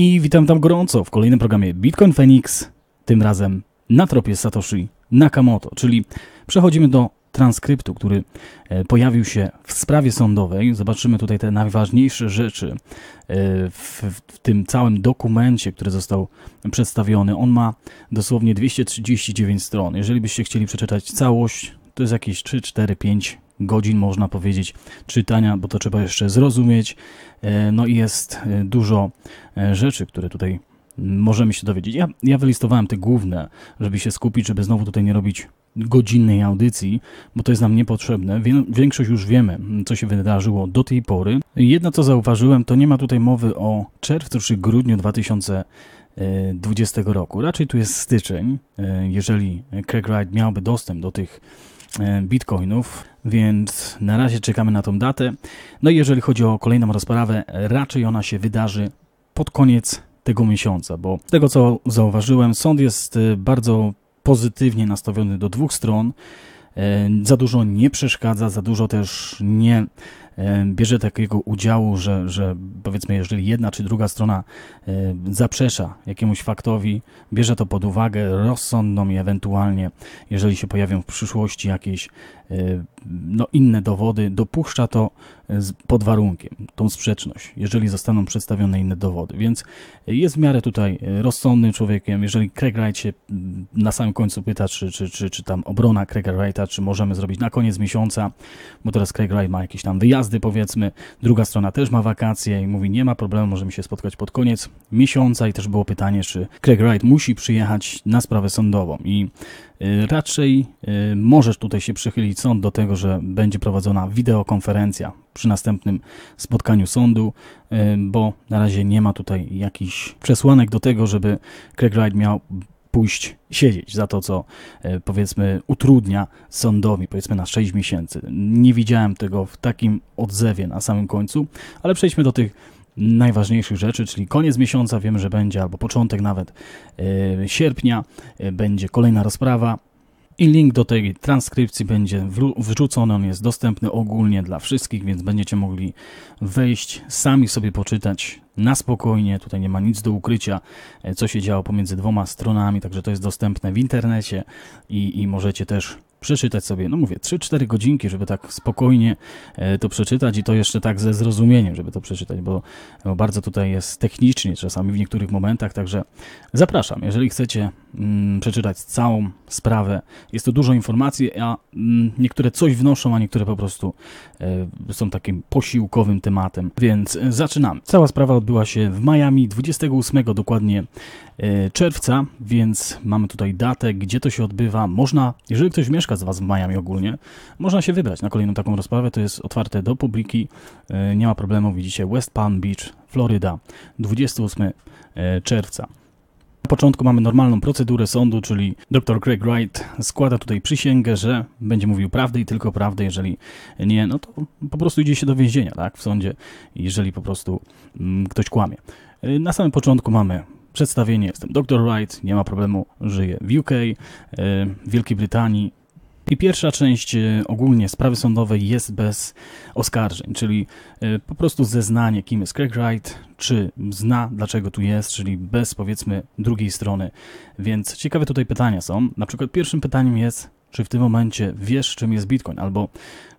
i witam tam gorąco w kolejnym programie Bitcoin Phoenix, tym razem na tropie Satoshi Nakamoto, czyli przechodzimy do transkryptu, który e, pojawił się w sprawie sądowej. Zobaczymy tutaj te najważniejsze rzeczy e, w, w, tym całym dokumencie, który został przedstawiony. On ma dosłownie 239 stron. Jeżeli byście chcieli przeczytać całość, to jest jakieś 3, 4, 5 godzin, można powiedzieć, czytania, bo to trzeba jeszcze zrozumieć. E, no i jest e, dużo e, rzeczy, które tutaj możemy się dowiedzieć. Ja, ja wylistowałem te główne, żeby się skupić, żeby znowu tutaj nie robić godzinnej audycji, bo to jest nam niepotrzebne. Większość już wiemy, co się wydarzyło do tej pory. Jedno, co zauważyłem, to nie ma tutaj mowy o czerwcu czy grudniu 2020 roku. Raczej tu jest styczeń. Jeżeli Craig Wright miałby dostęp do tych E, bitcoinów, więc na razie czekamy na tą datę. No i jeżeli chodzi o kolejną rozprawę, raczej ona się wydarzy pod koniec tego miesiąca, bo z tego co zauważyłem, sąd jest e, bardzo pozytywnie nastawiony do dwóch stron. E, za dużo nie przeszkadza, za dużo też nie bierze takiego udziału, że, że powiedzmy, jeżeli jedna czy druga strona zaprzesza jakiemuś faktowi, bierze to pod uwagę rozsądną i ewentualnie, jeżeli się pojawią w przyszłości jakieś no, inne dowody, dopuszcza to e, pod warunkiem, tą sprzeczność, jeżeli zostaną przedstawione inne dowody. Więc jest w miarę tutaj e, rozsądnym człowiekiem. Jeżeli Craig Wright się mm, na samym końcu pyta, czy, czy, czy, czy tam obrona Craig Wrighta, czy możemy zrobić na koniec miesiąca, bo teraz Craig Wright ma jakieś tam wyjazdy, jazdy powiedzmy, druga strona też ma wakacje i mówi nie ma problemu, możemy się spotkać pod koniec miesiąca i też było pytanie, czy Craig Wright musi przyjechać na sprawę sądową i y, raczej y, możesz tutaj się przychylić sąd do tego, że będzie prowadzona wideokonferencja przy następnym spotkaniu sądu, y, bo na razie nie ma tutaj jakichś przesłanek do tego, żeby Craig Wright miał pójść siedzieć za to, co e, powiedzmy utrudnia sądowi, powiedzmy na 6 miesięcy. Nie widziałem tego w takim odzewie na samym końcu, ale przejdźmy do tych najważniejszych rzeczy, czyli koniec miesiąca wiem, że będzie, albo początek nawet e, sierpnia, e, będzie kolejna rozprawa i link do tej transkrypcji będzie wrzucony, on jest dostępny ogólnie dla wszystkich, więc będziecie mogli wejść, sami sobie poczytać na spokojnie. Tutaj nie ma nic do ukrycia, e, co się działo pomiędzy dwoma stronami, także to jest dostępne w internecie i, i możecie też przeczytać sobie, no mówię, 3-4 godzinki, żeby tak spokojnie e, to przeczytać i to jeszcze tak ze zrozumieniem, żeby to przeczytać, bo, bo bardzo tutaj jest technicznie czasami w niektórych momentach, także zapraszam, jeżeli chcecie mm, przeczytać całą sprawę, jest to dużo informacji, a mm, niektóre coś wnoszą, a niektóre po prostu y, są takim posiłkowym tematem, więc e, zaczynamy. Cała sprawa odbyła się w Miami 28 dokładnie y, czerwca, więc mamy tutaj datę, gdzie to się odbywa, można, jeżeli ktoś mieszka Mieszka z Was w Miami ogólnie, można się wybrać na kolejną taką rozprawę. To jest otwarte do publiki, e, nie ma problemu. Widzicie West Palm Beach, Floryda, 28 e, czerwca. Na początku mamy normalną procedurę sądu, czyli dr Craig Wright składa tutaj przysięgę, że będzie mówił prawdę i tylko prawdę. Jeżeli nie, no to po prostu idzie się do więzienia, tak, w sądzie, jeżeli po prostu mm, ktoś kłamie. E, na samym początku mamy przedstawienie. Jestem dr Wright, nie ma problemu, żyję w UK, w Wielkiej Brytanii, i pierwsza część e, ogólnie sprawy sądowej jest bez oskarżeń, czyli e, po prostu zeznanie, kim jest Craig Wright, czy zna, dlaczego tu jest, czyli bez powiedzmy drugiej strony. Więc ciekawe tutaj pytania są. Na przykład pierwszym pytaniem jest, czy w tym momencie wiesz, czym jest Bitcoin, albo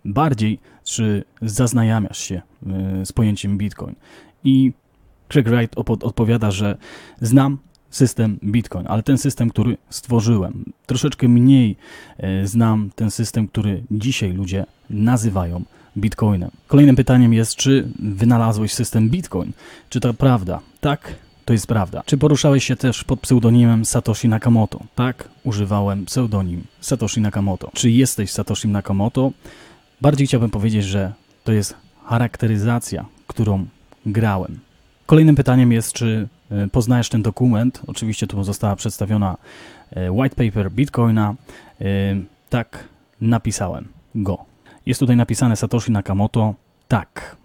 bardziej, czy zaznajamiasz się e, z pojęciem Bitcoin. I Craig Wright odpowiada, że znam, system Bitcoin, ale ten system, który stworzyłem. Troszeczkę mniej e, znam ten system, który dzisiaj ludzie nazywają Bitcoinem. Kolejnym pytaniem jest, czy wynalazłeś system Bitcoin? Czy to prawda? Tak, to jest prawda. Czy poruszałeś się też pod pseudonimem Satoshi Nakamoto? Tak, używałem pseudonim Satoshi Nakamoto. Czy jesteś Satoshi Nakamoto? Bardziej chciałbym powiedzieć, że to jest charakteryzacja, którą grałem. Kolejnym pytaniem jest, czy E, poznajesz ten dokument. Oczywiście tu została przedstawiona e, white paper Bitcoina. E, tak, napisałem go. Jest tutaj napisane Satoshi Nakamoto. Tak.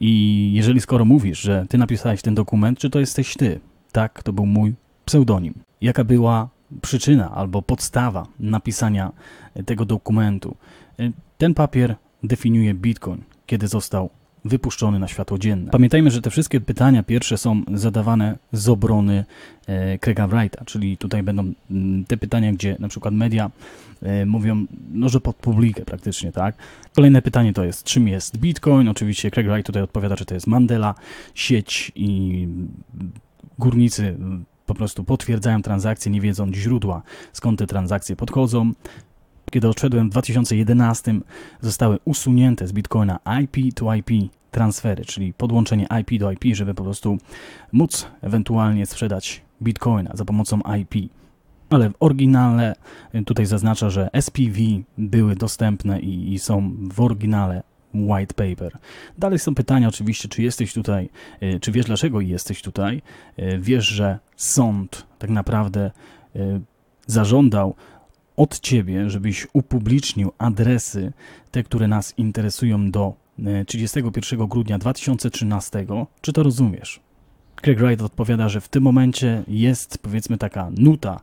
I jeżeli skoro mówisz, że ty napisałeś ten dokument, czy to jesteś ty? Tak, to był mój pseudonim. Jaka była przyczyna albo podstawa napisania tego dokumentu? Ten papier definiuje Bitcoin, kiedy został wypuszczony na światło dzienne. Pamiętajmy, że te wszystkie pytania pierwsze są zadawane z obrony e, Craiga Wrighta, czyli tutaj będą mm, te pytania, gdzie na przykład media e, mówią, no, że pod publikę praktycznie, tak? Kolejne pytanie to jest, czym jest Bitcoin? Oczywiście Craig Wright tutaj odpowiada, że to jest Mandela, sieć i górnicy mm, po prostu potwierdzają transakcje, nie wiedzą źródła, skąd te transakcje podchodzą kiedy odszedłem w 2011, zostały usunięte z Bitcoina IP to IP transfery, czyli podłączenie IP do IP, żeby po prostu móc ewentualnie sprzedać Bitcoina za pomocą IP. Ale w oryginale y, tutaj zaznacza, że SPV były dostępne i, i są w oryginale white paper. Dalej są pytania oczywiście, czy jesteś tutaj, y, czy wiesz dlaczego jesteś tutaj. Y, wiesz, że sąd tak naprawdę zażądał od Ciebie, żebyś upublicznił adresy, te, które nas interesują do 31 e, grudnia 2013. Czy to rozumiesz? Craig Wright odpowiada, że w tym momencie jest powiedzmy taka nuta,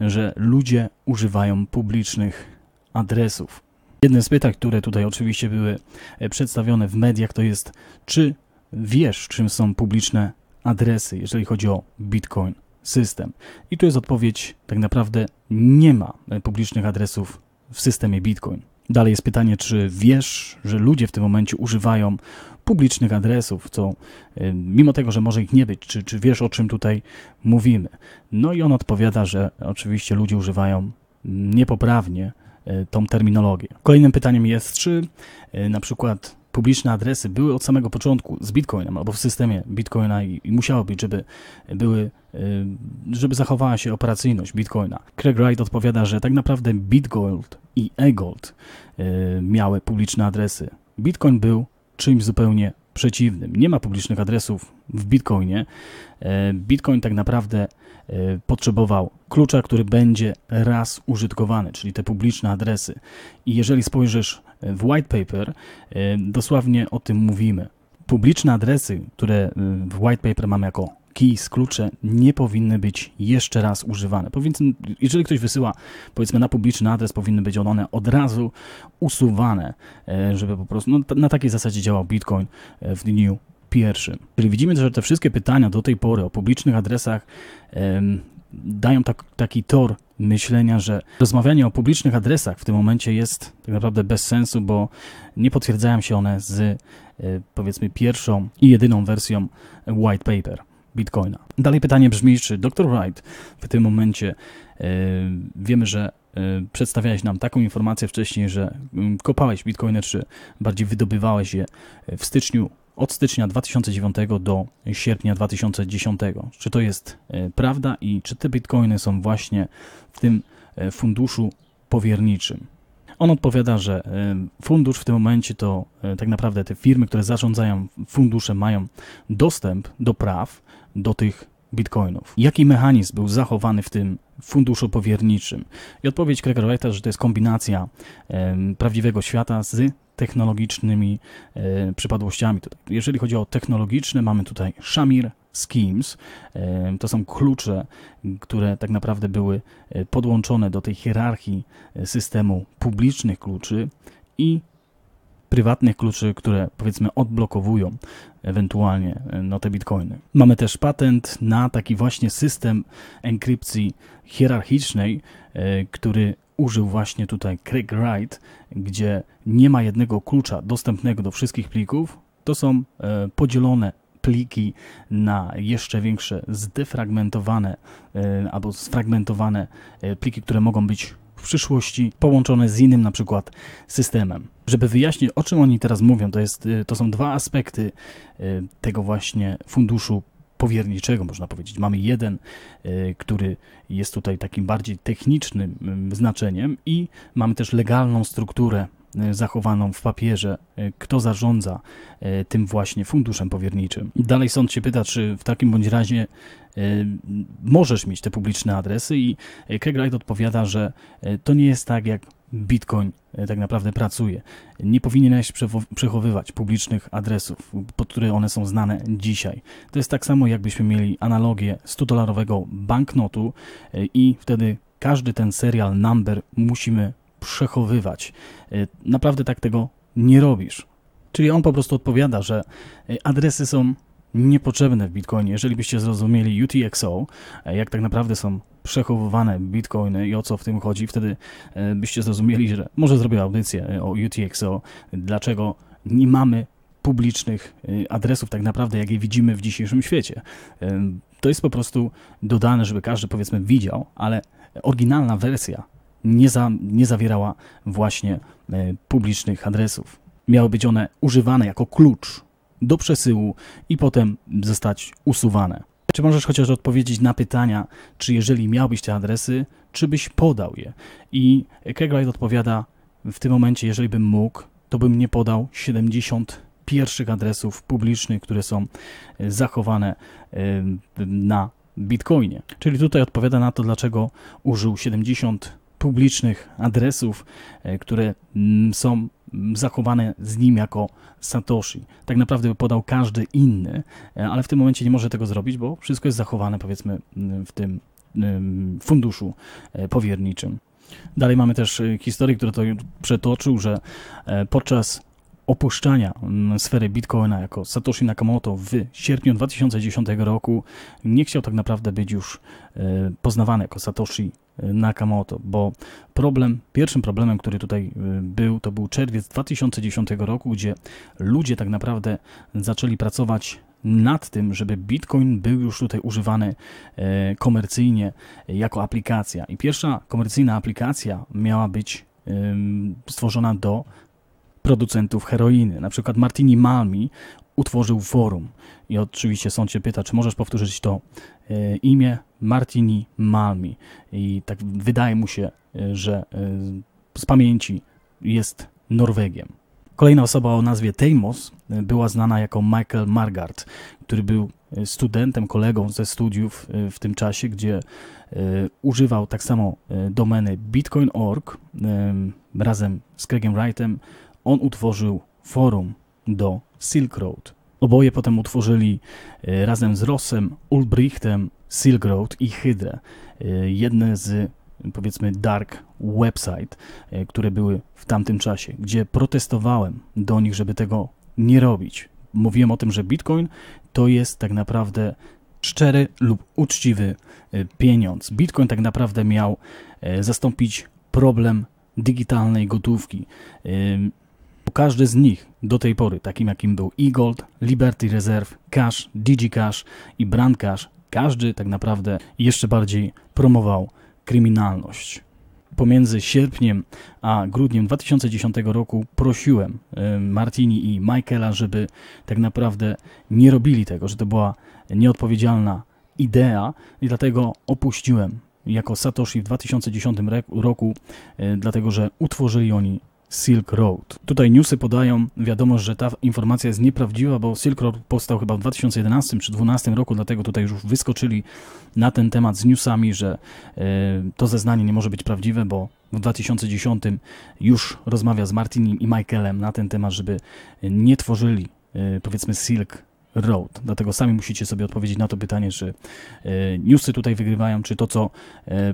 że ludzie używają publicznych adresów. Jedne z pytań, które tutaj oczywiście były e, przedstawione w mediach, to jest, czy wiesz, czym są publiczne adresy, jeżeli chodzi o Bitcoin? system. I tu jest odpowiedź, tak naprawdę nie ma e, publicznych adresów w systemie Bitcoin. Dalej jest pytanie, czy wiesz, że ludzie w tym momencie używają publicznych adresów, co e, mimo tego, że może ich nie być, czy, czy wiesz o czym tutaj mówimy? No i on odpowiada, że oczywiście ludzie używają niepoprawnie e, tą terminologię. Kolejnym pytaniem jest, czy na przykład publiczne adresy były od samego początku z Bitcoinem albo w systemie Bitcoina i, i musiało być, żeby były y, żeby zachowała się operacyjność Bitcoina. Craig Wright odpowiada, że tak naprawdę Bitgold i eGold y, miały publiczne adresy. Bitcoin był czymś zupełnie przeciwnym. Nie ma publicznych adresów w Bitcoinie. Y, Bitcoin tak naprawdę Y, potrzebował klucza, który będzie raz użytkowany, czyli te publiczne adresy. I jeżeli spojrzysz y, w white paper, y, dosłownie o tym mówimy. Publiczne adresy, które w white paper mamy jako keys, klucze nie powinny być jeszcze raz używane. Powinny, jeżeli ktoś wysyła, powiedzmy, na publiczny adres, powinny być one od razu usuwane, żeby po prostu, no, na takiej zasadzie działał Bitcoin w dniu pierwszym. Czyli widzimy, że te wszystkie pytania do tej pory o publicznych adresach em, dają tak, taki tor myślenia, że rozmawianie o publicznych adresach w tym momencie jest tak naprawdę bez sensu, bo nie potwierdzają się one z e, powiedzmy pierwszą i jedyną wersją white paper. Bitcoina. Dalej pytanie brzmi, czy dr Wright w tym momencie e, wiemy, że e, przedstawiałeś nam taką informację wcześniej, że mm, kopałeś bitcoiny, czy bardziej wydobywałeś je w styczniu od stycznia 2009 do sierpnia 2010. Czy to jest e, prawda i czy te bitcoiny są właśnie w tym e, funduszu powierniczym? On odpowiada, że e, fundusz w tym momencie to tak naprawdę te firmy, które zarządzają funduszem, mają dostęp do praw do tych bitcoinów. Jaki mechanizm był zachowany w tym funduszu powierniczym. I odpowiedź Craiga że to jest kombinacja prawdziwego świata z technologicznymi przypadłościami. Tak, jeżeli chodzi o technologiczne, mamy tutaj Shamir, Schemes. To są klucze, które tak naprawdę były e, podłączone do tej hierarchii e, systemu publicznych kluczy i prywatnych kluczy, które powiedzmy odblokowują ewentualnie e, na te bitcoiny. Mamy też patent na taki właśnie system enkrypcji hierarchicznej, e, który użył właśnie tutaj Craig Wright, gdzie nie ma jednego klucza dostępnego do wszystkich plików. To są e, podzielone pliki na jeszcze większe zdefragmentowane albo sfragmentowane pliki, które mogą być przyszłości połączone z innym na przykład systemem. Żeby wyjaśnić, o czym oni teraz mówią, to, jest, y, to są dwa aspekty y, tego właśnie funduszu powierniczego, można powiedzieć. Mamy jeden, y, który jest tutaj takim bardziej technicznym znaczeniem i mamy też legalną strukturę Y, zachowaną w papierze, y, kto zarządza y, tym właśnie funduszem powierniczym. Dalej sąd się pyta, czy w takim bądź razie możesz mieć te publiczne adresy i Wright odpowiada, że to nie jest tak jak Bitcoin tak naprawdę pracuje. Nie powinieneś przechowywać publicznych adresów, pod które one są znane dzisiaj. To jest tak samo, jakbyśmy mieli analogię 100-dolarowego banknotu i wtedy każdy ten serial number musimy przechowywać. Y, naprawdę tak tego nie robisz. Czyli on po prostu odpowiada, że y, adresy są niepotrzebne w Bitcoinie. Jeżeli byście zrozumieli UTXO, y, jak tak naprawdę są przechowywane bitcoiny i o co w tym chodzi, wtedy byście zrozumieli, że może zrobię audycję o UTXO, dlaczego nie mamy publicznych adresów tak naprawdę, jak je widzimy w dzisiejszym świecie. To jest po prostu dodane, żeby każdy powiedzmy widział, ale oryginalna wersja nie, za, nie zawierała właśnie e, publicznych adresów. Miały być one używane jako klucz do przesyłu i potem zostać usuwane. Czy możesz chociaż odpowiedzieć na pytania, czy jeżeli miałbyś te adresy, czy byś podał je? I Keglite odpowiada, w tym momencie, jeżeli bym mógł, to bym nie podał 70 pierwszych adresów publicznych, które są e, zachowane e, na Bitcoinie. Czyli tutaj odpowiada na to, dlaczego użył 70 publicznych adresów, e, które mm, są mm, zachowane z nim jako Satoshi. Tak naprawdę by podał każdy inny, e, ale w tym momencie nie może tego zrobić, bo wszystko jest zachowane powiedzmy mm, w tym funduszu e, powierniczym. Dalej mamy też historię, która to przetoczył, że podczas opuszczania mm, sfery Bitcoina jako Satoshi Nakamoto w sierpniu 2010 roku nie chciał tak naprawdę być już e, poznawany jako Satoshi e, Nakamoto, bo problem, pierwszym problemem, który tutaj e, był, to był czerwiec 2010 roku, gdzie ludzie tak naprawdę zaczęli pracować nad tym, żeby Bitcoin był już tutaj używany komercyjnie jako aplikacja. I pierwsza komercyjna aplikacja miała być stworzona do producentów heroiny. Na przykład Martini Malmi utworzył forum i oczywiście sąd się pyta, czy możesz powtórzyć to e, imię Martini Malmi. I tak wydaje mu się, e, że e, z pamięci jest Norwegiem. Kolejna osoba o nazwie Teimos była znana jako Michael Margard, który był studentem, kolegą ze studiów w tym czasie, gdzie używał tak samo domeny bitcoin.org razem z Craigiem Wrightem on utworzył forum do Silk Road. Oboje potem utworzyli e, razem z Rossem, Ulbrichtem Silk Road i Hydrę. E, jedne z powiedzmy dark website, e, które były w tamtym czasie, gdzie protestowałem do nich, żeby tego nie robić. Mówiłem o tym, że Bitcoin to jest tak naprawdę szczery lub uczciwy pieniądz. Bitcoin tak naprawdę miał zastąpić problem digitalnej gotówki. Każdy z nich do tej pory, takim jakim był E-Gold, Liberty Reserve, Cash, DigiCash i Brand Cash, każdy tak naprawdę jeszcze bardziej promował kryminalność pomiędzy sierpniem a grudniem 2010 roku prosiłem Martini i Michaela, żeby tak naprawdę nie robili tego, że to była nieodpowiedzialna idea i dlatego opuściłem jako Satoshi w 2010 roku, e, dlatego że utworzyli oni Silk Road. Tutaj newsy podają, wiadomo, że ta informacja jest nieprawdziwa, bo Silk Road powstał chyba w 2011 czy 2012 roku, dlatego tutaj już wyskoczyli na ten temat z newsami, że e, to zeznanie nie może być prawdziwe, bo w 2010 już rozmawia z Martinem i Michaelem na ten temat, żeby nie tworzyli e, powiedzmy Silk Road. Dlatego sami musicie sobie odpowiedzieć na to pytanie, czy e, newsy tutaj wygrywają, czy to, co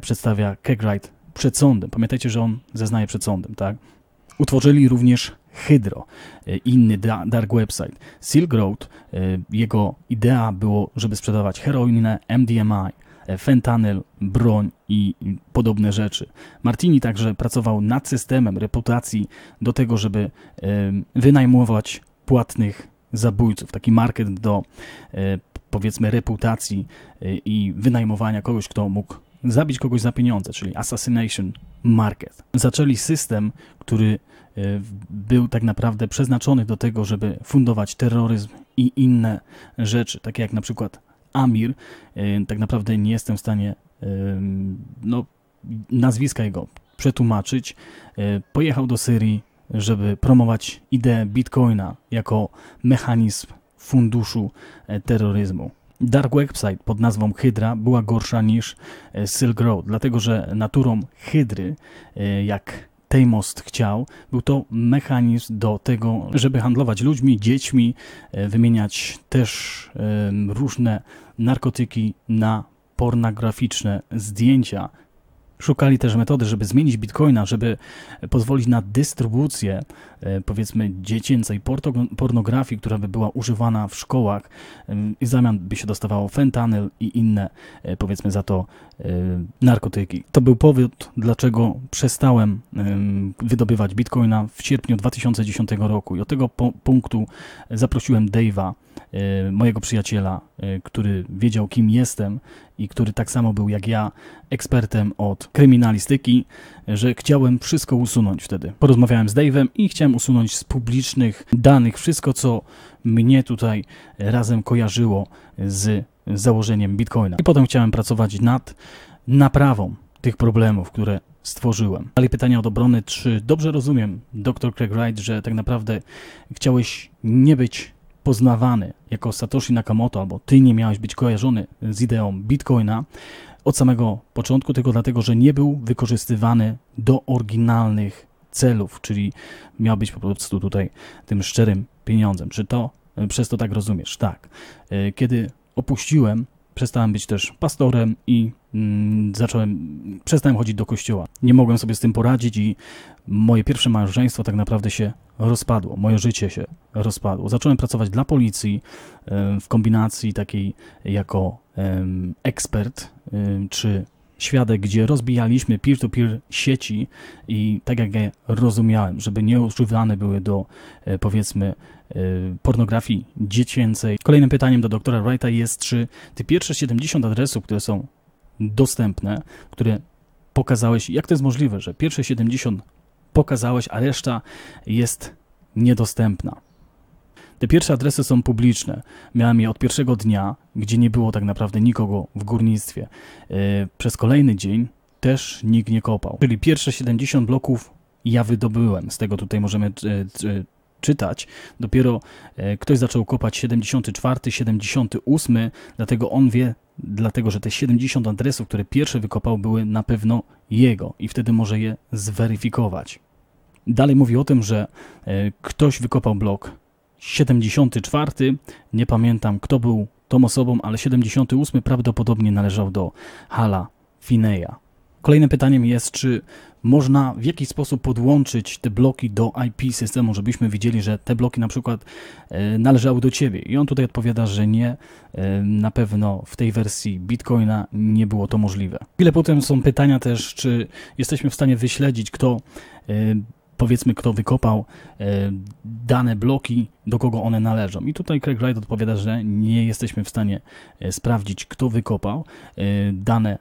przedstawia Kegrite przed sądem. Pamiętajcie, że on zeznaje przed sądem, tak? Utworzyli również Hydro, e, inny dark website. Silk Road, e, jego idea było, żeby sprzedawać heroinę, MDMA, e, fentanyl, broń i podobne rzeczy. Martini także pracował nad systemem reputacji do tego, żeby wynajmować płatnych zabójców. Taki market do powiedzmy reputacji i wynajmowania kogoś, kto mógł zabić kogoś za pieniądze, czyli assassination market. Zaczęli system, który Y, był tak naprawdę przeznaczony do tego, żeby fundować terroryzm i inne rzeczy, takie jak na przykład Amir. Y, tak naprawdę nie jestem w stanie no, nazwiska jego przetłumaczyć. Y, pojechał do Syrii, żeby promować ideę bitcoina jako mechanizm funduszu e, terroryzmu. Dark Website pod nazwą Hydra była gorsza niż e, Silk Road, dlatego że naturą Hydry, e, jak tej most chciał, był to mechanizm do tego, żeby handlować ludźmi, dziećmi, e, wymieniać też różne narkotyki na pornograficzne zdjęcia. Szukali też metody, żeby zmienić bitcoina, żeby pozwolić na dystrybucję E, powiedzmy dziecięcej pornografii, która by była używana w szkołach i w zamian by się dostawało fentanyl i inne e, powiedzmy za to e, narkotyki. To był powód, dlaczego przestałem wydobywać bitcoina w sierpniu 2010 roku i od tego punktu zaprosiłem Dave'a, mojego przyjaciela, który wiedział kim jestem i który tak samo był jak ja ekspertem od kryminalistyki, że chciałem wszystko usunąć wtedy. Porozmawiałem z Dave'em i chciałem Chciałem usunąć z publicznych danych wszystko, co mnie tutaj razem kojarzyło z założeniem Bitcoina. I potem chciałem pracować nad naprawą tych problemów, które stworzyłem. Ale pytanie od obrony, czy dobrze rozumiem, dr Craig Wright, że tak naprawdę chciałeś nie być poznawany jako Satoshi Nakamoto, albo ty nie miałeś być kojarzony z ideą Bitcoina od samego początku, tylko dlatego, że nie był wykorzystywany do oryginalnych celów, czyli miał być po prostu tutaj tym szczerym pieniądzem. Czy to e, przez to tak rozumiesz? Tak. E, kiedy opuściłem, przestałem być też pastorem i mm, zacząłem, przestałem chodzić do kościoła. Nie mogłem sobie z tym poradzić i moje pierwsze małżeństwo tak naprawdę się rozpadło, moje życie się rozpadło. Zacząłem pracować dla policji e, w kombinacji takiej jako ekspert czy świadek, gdzie rozbijaliśmy peer-to-peer -peer sieci i tak jak je rozumiałem, żeby nie używane były do e, powiedzmy e, pornografii dziecięcej. Kolejnym pytaniem do doktora Wrighta jest, czy te pierwsze 70 adresów, które są dostępne, które pokazałeś, jak to jest możliwe, że pierwsze 70 pokazałeś, a reszta jest niedostępna. Te pierwsze adresy są publiczne. Miałem je od pierwszego dnia, gdzie nie było tak naprawdę nikogo w górnictwie. E, przez kolejny dzień też nikt nie kopał. Czyli pierwsze 70 bloków ja wydobyłem. Z tego tutaj możemy e, e, czytać. Dopiero ktoś zaczął kopać 74, 78, dlatego on wie, dlatego że te 70 adresów, które pierwsze wykopał, były na pewno jego i wtedy może je zweryfikować. Dalej mówi o tym, że ktoś wykopał blok 74, nie pamiętam kto był tą osobą, ale 78 prawdopodobnie należał do Hala Fineya. Kolejnym pytaniem jest, czy można w jakiś sposób podłączyć te bloki do IP systemu, żebyśmy widzieli, że te bloki na przykład e, należały do ciebie. I on tutaj odpowiada, że nie, e, na pewno w tej wersji Bitcoina nie było to możliwe. Chwilę potem są pytania też, czy jesteśmy w stanie wyśledzić, kto e, powiedzmy, kto wykopał e, dane bloki, do kogo one należą. I tutaj Craig Wright odpowiada, że nie jesteśmy w stanie e, sprawdzić, kto wykopał e, dane,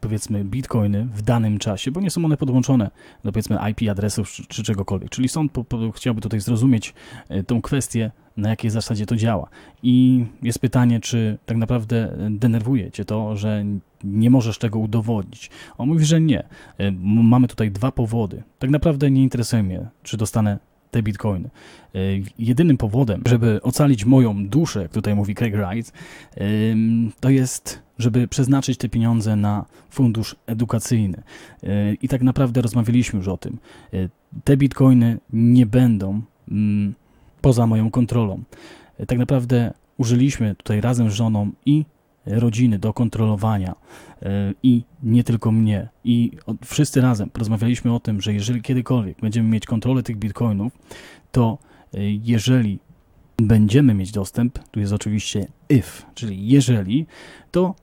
powiedzmy, bitcoiny w danym czasie, bo nie są one podłączone do, powiedzmy, IP adresów czy, czy czegokolwiek. Czyli sąd po, po, chciałby tutaj zrozumieć tą kwestię na jakiej zasadzie to działa. I jest pytanie, czy tak naprawdę e, denerwuje cię to, że nie możesz tego udowodnić. On mówi, że nie. E, mamy tutaj dwa powody. Tak naprawdę nie interesuje mnie, czy dostanę te bitcoiny. E, jedynym powodem, żeby ocalić moją duszę, jak tutaj mówi Craig Wright, to jest, żeby przeznaczyć te pieniądze na fundusz edukacyjny. I tak naprawdę rozmawialiśmy już o tym. Te bitcoiny nie będą mm, poza moją kontrolą. E, tak naprawdę użyliśmy tutaj razem z żoną i rodziny do kontrolowania e, i nie tylko mnie. I wszyscy razem rozmawialiśmy o tym, że jeżeli kiedykolwiek będziemy mieć kontrolę tych bitcoinów, to e, jeżeli będziemy mieć dostęp, tu jest oczywiście if, czyli jeżeli, to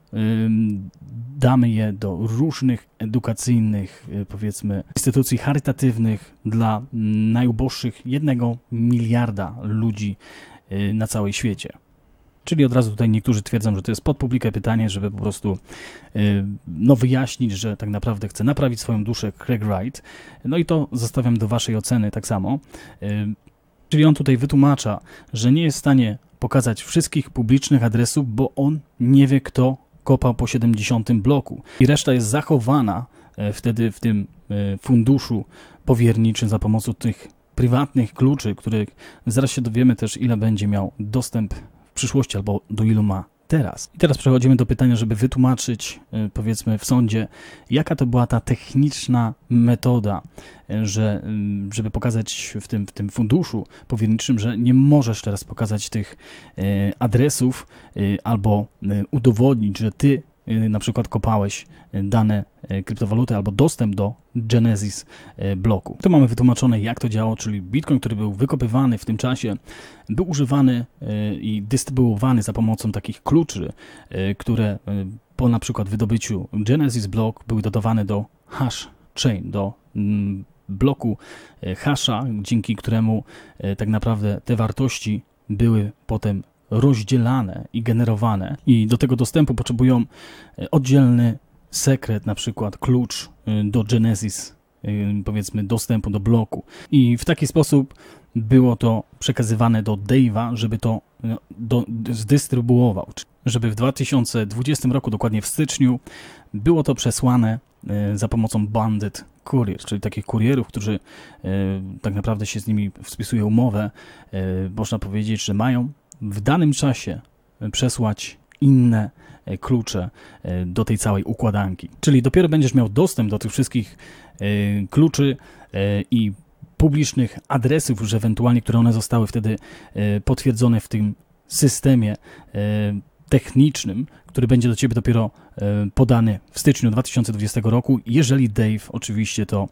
damy je do różnych edukacyjnych, y, powiedzmy, instytucji charytatywnych dla najuboższych jednego miliarda ludzi y, na całej świecie. Czyli od razu tutaj niektórzy twierdzą, że to jest pod publikę pytanie, żeby po prostu y, no, wyjaśnić, że tak naprawdę chce naprawić swoją duszę Craig Wright. No i to zostawiam do waszej oceny tak samo. Czyli on tutaj wytłumacza, że nie jest w stanie pokazać wszystkich publicznych adresów, bo on nie wie, kto kopał po 70 bloku i reszta jest zachowana e, wtedy w tym e, funduszu powierniczym za pomocą tych prywatnych kluczy, których zaraz się dowiemy też ile będzie miał dostęp w przyszłości albo do ilu ma teraz. I teraz przechodzimy do pytania, żeby wytłumaczyć, y, powiedzmy w sądzie, jaka to była ta techniczna metoda, y, że, y, żeby pokazać w tym, w tym funduszu powierniczym, że nie możesz teraz pokazać tych adresów albo udowodnić, że ty Y, na przykład kopałeś y, dane y, kryptowaluty albo dostęp do Genesis bloku. Tu mamy wytłumaczone, jak to działało, czyli Bitcoin, który był wykopywany w tym czasie, był używany i dystrybuowany za pomocą takich kluczy, które po na przykład wydobyciu Genesis blok były dodawane do hash chain, do mm, bloku hasha, dzięki któremu tak naprawdę te wartości były potem rozdzielane i generowane i do tego dostępu potrzebują e, oddzielny sekret, na przykład klucz e, do Genesis, e, powiedzmy dostępu do bloku. I w taki sposób było to przekazywane do Dave'a, żeby to do, zdystrybuował, żeby w 2020 roku, dokładnie w styczniu, było to przesłane za pomocą Bandit Courier, czyli takich kurierów, którzy tak naprawdę się z nimi wspisują umowę. Można powiedzieć, że mają w danym czasie przesłać inne e, klucze e, do tej całej układanki. Czyli dopiero będziesz miał dostęp do tych wszystkich e, kluczy i publicznych adresów już ewentualnie, które one zostały wtedy potwierdzone w tym systemie technicznym, który będzie do Ciebie dopiero podany w styczniu 2020 roku, jeżeli Dave oczywiście to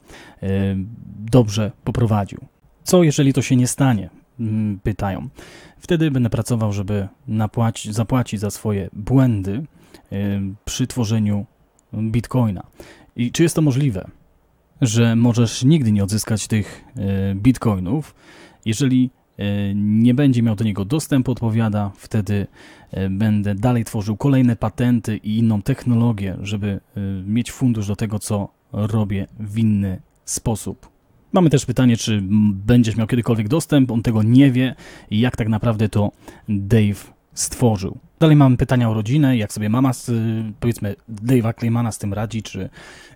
dobrze poprowadził. Co jeżeli to się nie stanie? Mm, pytają. Wtedy będę pracował, żeby zapłacić za swoje błędy y, przy tworzeniu bitcoina. I czy jest to możliwe, że możesz nigdy nie odzyskać tych y, bitcoinów, jeżeli y, nie będzie miał do niego dostępu, odpowiada, wtedy będę dalej tworzył kolejne patenty i inną technologię, żeby mieć fundusz do tego, co robię w inny sposób. Mamy też pytanie, czy będziesz miał kiedykolwiek dostęp. On tego nie wie, jak tak naprawdę to Dave stworzył. Dalej mamy pytania o rodzinę, jak sobie mama, z, powiedzmy, Dave'a Claymana z tym radzi, czy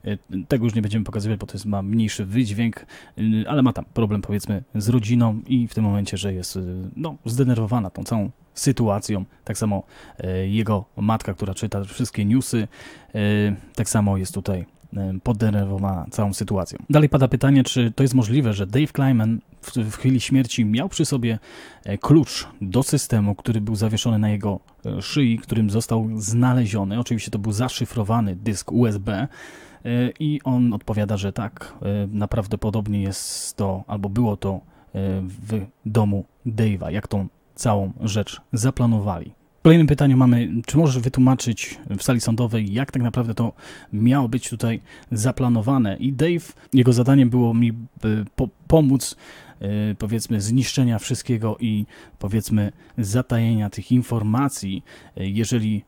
y, tego już nie będziemy pokazywać, bo to jest, ma mniejszy wydźwięk, y, ale ma tam problem, powiedzmy, z rodziną i w tym momencie, że jest y, no, zdenerwowana tą całą sytuacją. Tak samo jego matka, która czyta wszystkie newsy, tak samo jest tutaj podenerwowana całą sytuacją. Dalej pada pytanie, czy to jest możliwe, że Dave Kleiman w, w, chwili śmierci miał przy sobie e, klucz do systemu, który był zawieszony na jego e, szyi, którym został znaleziony. Oczywiście to był zaszyfrowany dysk USB. E, I on odpowiada, że tak, naprawdę podobnie jest to, albo było to w domu Dave'a, jak tą całą rzecz zaplanowali. Kolejnym pytaniu mamy, czy możesz wytłumaczyć w sali sądowej, jak tak naprawdę to miało być tutaj zaplanowane? I Dave, jego zadaniem było mi e, po pomóc, e, powiedzmy, zniszczenia wszystkiego i powiedzmy, zatajenia tych informacji, e, jeżeli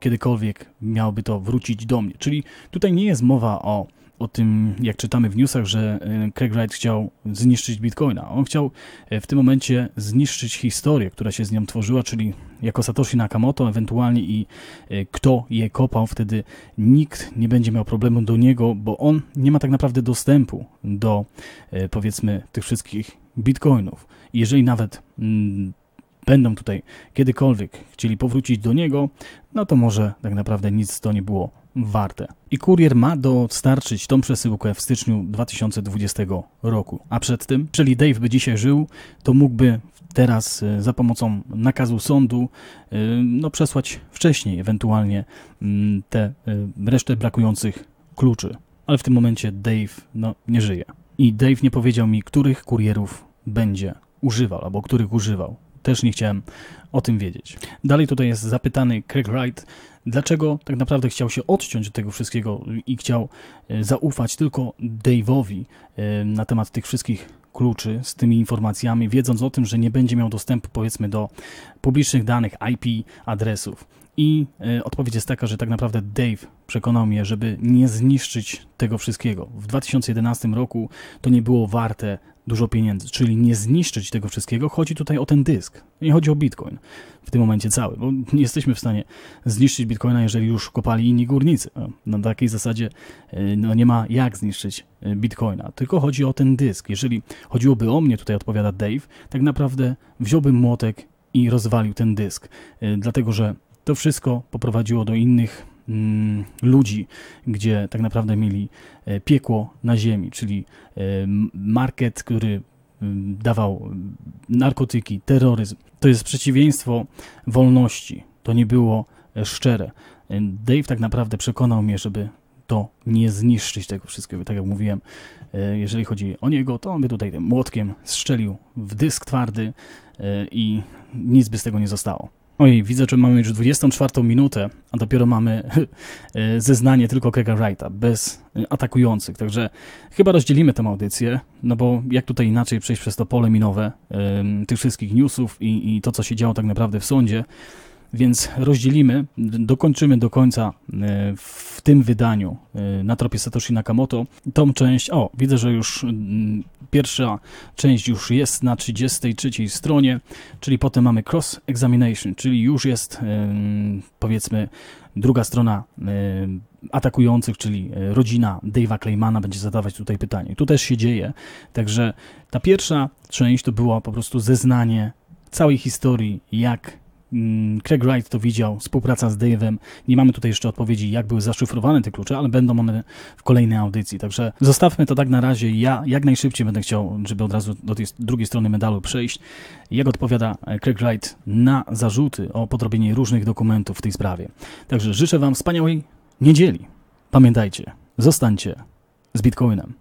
kiedykolwiek miałoby to wrócić do mnie. Czyli tutaj nie jest mowa o o tym, jak czytamy w newsach, że Craig Wright chciał zniszczyć Bitcoina. On chciał w tym momencie zniszczyć historię, która się z nią tworzyła, czyli jako Satoshi Nakamoto ewentualnie i y, kto je kopał, wtedy nikt nie będzie miał problemu do niego, bo on nie ma tak naprawdę dostępu do y, powiedzmy tych wszystkich bitcoinów. Jeżeli nawet mm, będą tutaj kiedykolwiek chcieli powrócić do niego, no to może tak naprawdę nic to nie było warte. I kurier ma dostarczyć tą przesyłkę w styczniu 2020 roku. A przed tym, czyli Dave by dzisiaj żył, to mógłby teraz e, za pomocą nakazu sądu e, no, przesłać wcześniej ewentualnie mm, te e, resztę brakujących kluczy. Ale w tym momencie Dave no, nie żyje. I Dave nie powiedział mi, których kurierów będzie używał albo których używał też nie chciałem o tym wiedzieć. Dalej tutaj jest zapytany Craig Wright, dlaczego tak naprawdę chciał się odciąć od tego wszystkiego i chciał e, zaufać tylko Dave'owi e, na temat tych wszystkich kluczy z tymi informacjami, wiedząc o tym, że nie będzie miał dostępu powiedzmy do publicznych danych IP adresów. I e, odpowiedź jest taka, że tak naprawdę Dave przekonał mnie, żeby nie zniszczyć tego wszystkiego. W 2011 roku to nie było warte dużo pieniędzy, czyli nie zniszczyć tego wszystkiego. Chodzi tutaj o ten dysk, nie chodzi o bitcoin w tym momencie cały, bo nie jesteśmy w stanie zniszczyć bitcoina, jeżeli już kopali inni górnicy. Na takiej zasadzie y, no, nie ma jak zniszczyć y, bitcoina, tylko chodzi o ten dysk. Jeżeli chodziłoby o mnie, tutaj odpowiada Dave, tak naprawdę wziąłbym młotek i rozwalił ten dysk, y, dlatego że to wszystko poprowadziło do innych Mm, ludzi, gdzie tak naprawdę mieli e, piekło na ziemi, czyli e, market, który dawał narkotyki, terroryzm. To jest przeciwieństwo wolności. To nie było e, szczere. Dave tak naprawdę przekonał mnie, żeby to nie zniszczyć tego wszystkiego. Tak jak mówiłem, jeżeli chodzi o niego, to on by tutaj tym młotkiem strzelił w dysk twardy i nic by z tego nie zostało. Oj, widzę, że mamy już 24 minutę, a dopiero mamy e, zeznanie tylko Kega Wrighta, bez e, atakujących. Także chyba rozdzielimy tę audycję, no bo jak tutaj inaczej przejść przez to pole minowe tych wszystkich newsów i, i to, co się działo tak naprawdę w sądzie. Więc rozdzielimy, dokończymy do końca e, w tym wydaniu e, na tropie Satoshi Nakamoto tą część. O, widzę, że już mm, pierwsza część już jest na 33 stronie, czyli potem mamy cross examination, czyli już jest e, powiedzmy druga strona atakujących, czyli rodzina Dave'a Claymana będzie zadawać tutaj pytanie. tu też się dzieje. Także ta pierwsza część to było po prostu zeznanie całej historii, jak Mm, Craig Wright to widział, współpraca z Dave'em. Nie mamy tutaj jeszcze odpowiedzi, jak były zaszyfrowane te klucze, ale będą one w kolejnej audycji. Także zostawmy to tak na razie. Ja jak najszybciej będę chciał, żeby od razu do tej drugiej strony medalu przejść. Jak odpowiada e, Craig Wright na zarzuty o podrobienie różnych dokumentów w tej sprawie. Także życzę Wam wspaniałej niedzieli. Pamiętajcie, zostańcie z Bitcoinem.